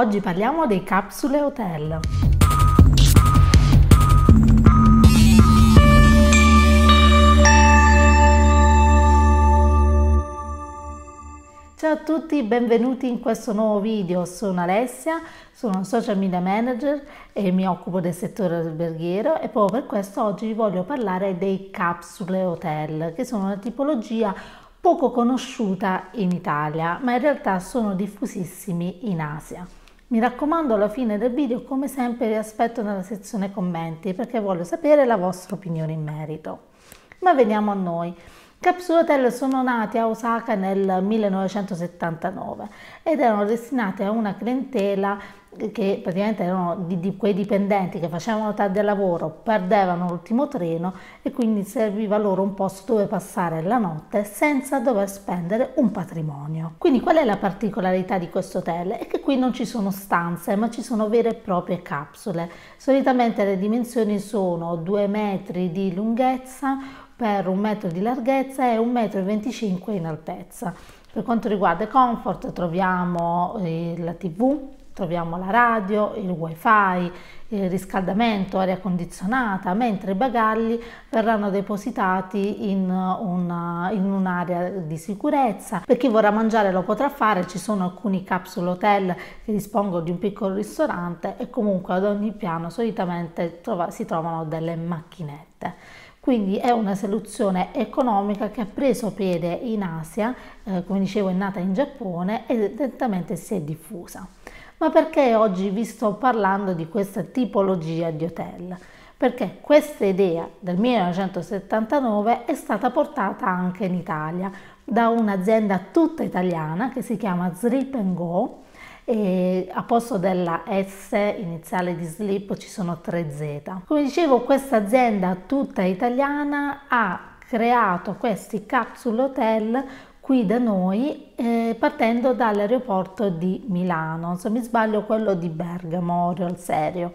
Oggi parliamo dei capsule hotel. Ciao a tutti, benvenuti in questo nuovo video. Sono Alessia, sono social media manager e mi occupo del settore alberghiero e proprio per questo oggi vi voglio parlare dei capsule hotel, che sono una tipologia poco conosciuta in Italia, ma in realtà sono diffusissimi in Asia. Mi raccomando alla fine del video come sempre vi aspetto nella sezione commenti perché voglio sapere la vostra opinione in merito. Ma veniamo a noi. Capsule Hotel sono nati a Osaka nel 1979 ed erano destinate a una clientela che praticamente erano di, di quei dipendenti che facevano tardi al lavoro, perdevano l'ultimo treno e quindi serviva loro un posto dove passare la notte senza dover spendere un patrimonio. Quindi qual è la particolarità di questo hotel? È che qui non ci sono stanze ma ci sono vere e proprie capsule. Solitamente le dimensioni sono 2 metri di lunghezza, per 1 metro di larghezza e 1,25 m in altezza. Per quanto riguarda i comfort troviamo eh, la tv, Troviamo la radio, il wifi, il riscaldamento, aria condizionata, mentre i bagagli verranno depositati in, una, in un'area di sicurezza. Per chi vorrà mangiare lo potrà fare, ci sono alcuni capsule hotel che dispongono di un piccolo ristorante e comunque ad ogni piano solitamente trova, si trovano delle macchinette. Quindi è una soluzione economica che ha preso piede in Asia, eh, come dicevo è nata in Giappone e lentamente si è diffusa ma perché oggi vi sto parlando di questa tipologia di hotel? Perché questa idea del 1979 è stata portata anche in Italia da un'azienda tutta italiana che si chiama Sleep and Go a posto della S iniziale di Sleep ci sono tre Z. Come dicevo, questa azienda tutta italiana ha creato questi capsule hotel qui da noi eh, partendo dall'aeroporto di Milano, se mi sbaglio quello di Bergamo, Oriol Serio.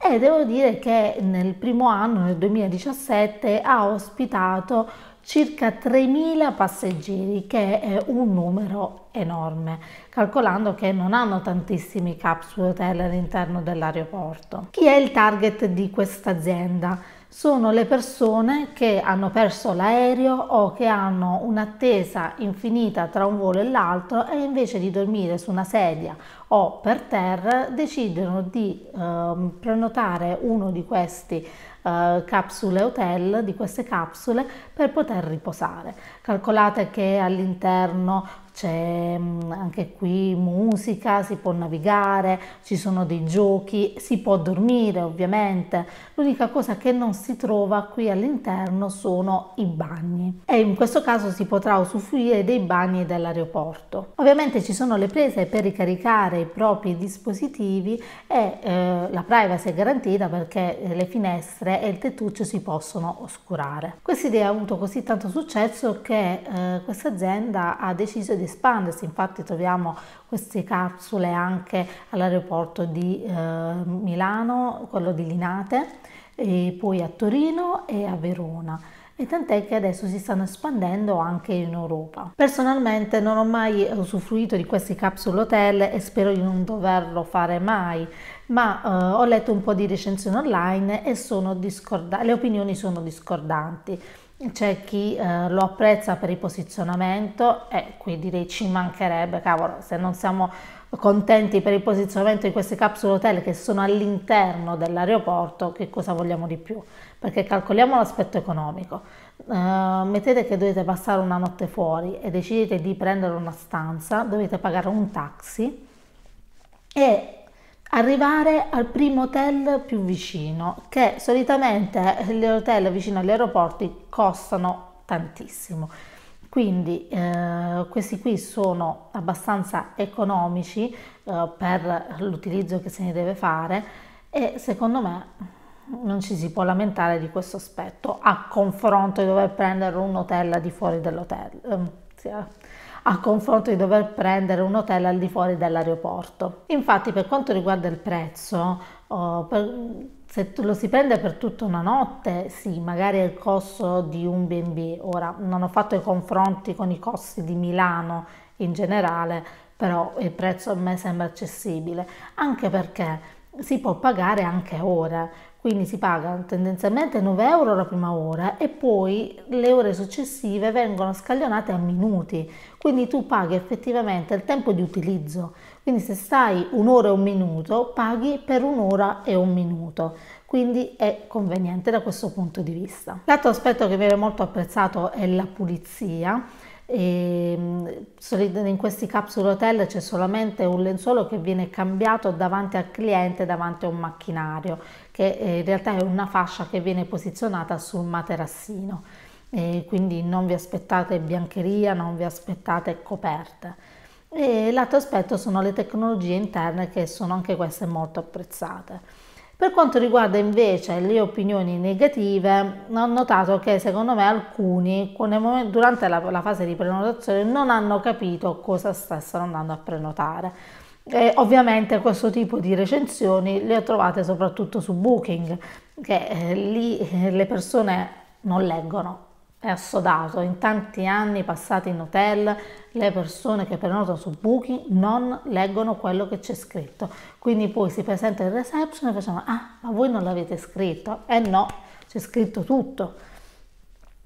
E devo dire che nel primo anno, nel 2017, ha ospitato circa 3.000 passeggeri, che è un numero enorme, calcolando che non hanno tantissimi capsule hotel all'interno dell'aeroporto. Chi è il target di questa azienda? Sono le persone che hanno perso l'aereo o che hanno un'attesa infinita tra un volo e l'altro e invece di dormire su una sedia o per terra decidono di eh, prenotare uno di questi eh, capsule hotel, di queste capsule per poter riposare. Calcolate che all'interno c'è mm, anche qui musica, si può navigare, ci sono dei giochi, si può dormire ovviamente. L'unica cosa che non si trova qui all'interno sono i bagni e in questo caso si potrà usufruire dei bagni dell'aeroporto. Ovviamente ci sono le prese per ricaricare i propri dispositivi e eh, la privacy è garantita perché eh, le finestre e il tettuccio si possono oscurare. Questa idea ha avuto così tanto successo che eh, questa azienda ha deciso di espandersi, infatti troviamo queste capsule anche all'aeroporto di eh, Milano, quello di Linate, e poi a Torino e a Verona e tant'è che adesso si stanno espandendo anche in Europa. Personalmente non ho mai usufruito di queste capsule hotel e spero di non doverlo fare mai, ma eh, ho letto un po' di recensioni online e le opinioni sono discordanti c'è chi eh, lo apprezza per il posizionamento e qui direi ci mancherebbe, cavolo, se non siamo contenti per il posizionamento di queste capsule hotel che sono all'interno dell'aeroporto, che cosa vogliamo di più? Perché calcoliamo l'aspetto economico. Uh, mettete che dovete passare una notte fuori e decidete di prendere una stanza, dovete pagare un taxi e arrivare al primo hotel più vicino, che solitamente gli hotel vicino agli aeroporti costano tantissimo. Quindi eh, questi qui sono abbastanza economici eh, per l'utilizzo che se ne deve fare e secondo me non ci si può lamentare di questo aspetto a confronto di dover prendere un hotel di fuori dell'hotel. Eh, sì, a confronto di dover prendere un hotel al di fuori dell'aeroporto. Infatti per quanto riguarda il prezzo, oh, per, se lo si prende per tutta una notte, sì, magari è il costo di un BB. Ora non ho fatto i confronti con i costi di Milano in generale, però il prezzo a me sembra accessibile, anche perché si può pagare anche ore. Quindi si pagano tendenzialmente 9 euro la prima ora e poi le ore successive vengono scaglionate a minuti, quindi tu paghi effettivamente il tempo di utilizzo. Quindi se stai un'ora e un minuto, paghi per un'ora e un minuto quindi è conveniente da questo punto di vista. L'altro aspetto che viene molto apprezzato è la pulizia e ehm, in questi capsule hotel c'è solamente un lenzuolo che viene cambiato davanti al cliente, davanti a un macchinario, che eh, in realtà è una fascia che viene posizionata sul materassino. E quindi non vi aspettate biancheria, non vi aspettate coperte. E l'altro aspetto sono le tecnologie interne che sono anche queste molto apprezzate. Per quanto riguarda invece le opinioni negative, ho notato che secondo me alcuni durante la, la, fase di prenotazione non hanno capito cosa stessero andando a prenotare. E ovviamente questo tipo di recensioni le ho trovate soprattutto su Booking, che eh, lì eh, le persone non leggono è assodato. In tanti anni passati in hotel, le persone che prenotano su Booking non leggono quello che c'è scritto. Quindi poi si presenta in reception e facciamo: Ah, ma voi non l'avete scritto? Eh no, c'è scritto tutto.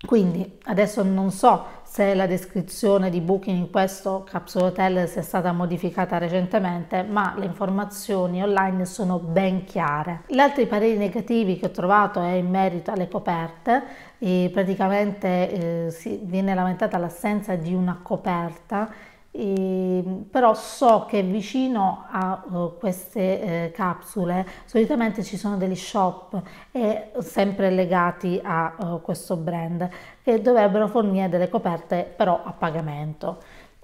Quindi adesso non so se la descrizione di Booking in questo capsule hotel sia stata modificata recentemente, ma le informazioni online sono ben chiare. Gli altri pareri negativi che ho trovato è in merito alle coperte e praticamente eh, si, viene lamentata l'assenza di una coperta, e, ehm, però so che vicino a uh, queste eh, capsule solitamente ci sono degli shop e, sempre legati a uh, questo brand che dovrebbero fornire delle coperte però a pagamento.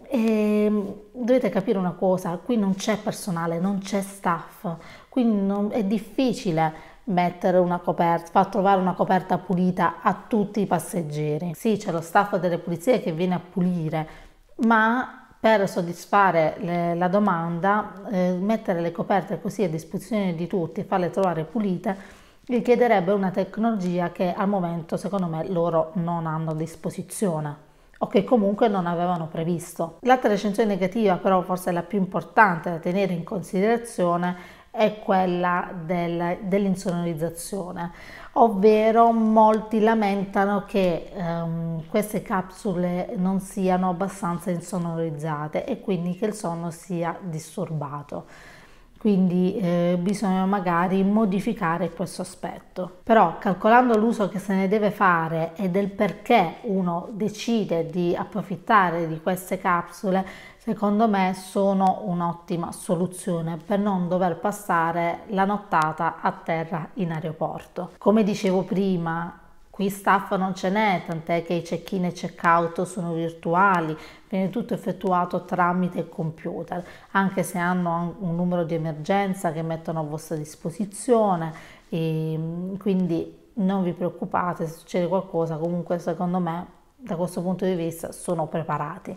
E, ehm, dovete capire una cosa, qui non c'è personale, non c'è staff, quindi non, è difficile mettere una coperta, far trovare una coperta pulita a tutti i passeggeri. Sì, c'è lo staff delle pulizie che viene a pulire, ma per soddisfare le, la domanda, eh, mettere le coperte così a disposizione di tutti e farle trovare pulite richiederebbe una tecnologia che al momento secondo me loro non hanno a disposizione o che comunque non avevano previsto. L'altra recensione negativa però forse la più importante da tenere in considerazione è quella del, dell'insonorizzazione, ovvero molti lamentano che ehm, queste capsule non siano abbastanza insonorizzate e quindi che il sonno sia disturbato. Quindi eh, bisogna magari modificare questo aspetto. Però calcolando l'uso che se ne deve fare e del perché uno decide di approfittare di queste capsule, secondo me sono un'ottima soluzione per non dover passare la nottata a terra in aeroporto. Come dicevo prima, qui staff non ce n'è, tant'è che i check-in e check-out sono virtuali, viene tutto effettuato tramite il computer, anche se hanno un numero di emergenza che mettono a vostra disposizione, ehm, quindi non vi preoccupate se succede qualcosa, comunque secondo me da questo punto di vista sono preparati.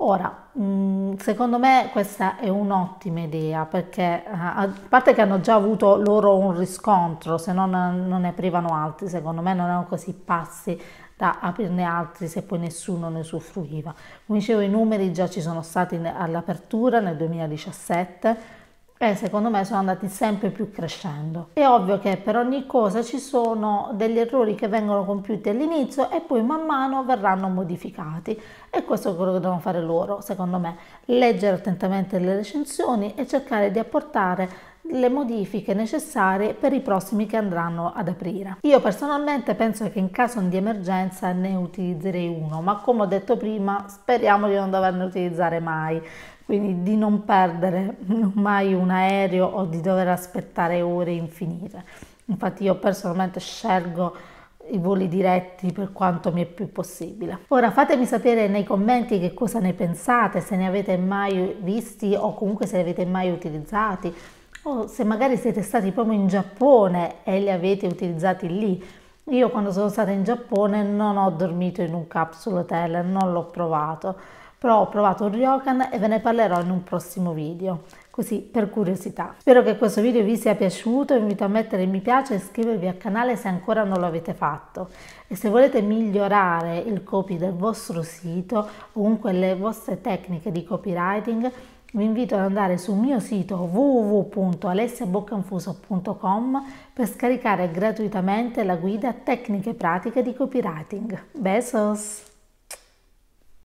Ora, mm, secondo me questa è un'ottima idea perché eh, a parte che hanno già avuto loro un riscontro, se no non ne privano altri, secondo me non erano così pazzi da aprirne altri se poi nessuno ne usufruiva. Come dicevo i numeri già ci sono stati all'apertura nel 2017 e secondo me sono andati sempre più crescendo. È ovvio che per ogni cosa ci sono degli errori che vengono compiuti all'inizio e poi man mano verranno modificati e questo è quello che devono fare loro, secondo me, leggere attentamente le recensioni e cercare di apportare le modifiche necessarie per i prossimi che andranno ad aprire. Io personalmente penso che in caso di emergenza ne utilizzerei uno, ma come ho detto prima, speriamo di non doverne utilizzare mai quindi di non perdere mai un aereo o di dover aspettare ore infinite. Infatti io personalmente scelgo i voli diretti per quanto mi è più possibile. Ora fatemi sapere nei commenti che cosa ne pensate, se ne avete mai visti o comunque se li avete mai utilizzati o se magari siete stati proprio in Giappone e li avete utilizzati lì. Io quando sono stata in Giappone non ho dormito in un capsule hotel, non l'ho provato però ho provato un ryokan e ve ne parlerò in un prossimo video così per curiosità. Spero che questo video vi sia piaciuto, vi invito a mettere mi piace e iscrivervi al canale se ancora non lo avete fatto e se volete migliorare il copy del vostro sito comunque le vostre tecniche di copywriting vi invito ad andare sul mio sito www.alessiaboccanfuso.com per scaricare gratuitamente la guida tecniche pratiche di copywriting. Besos!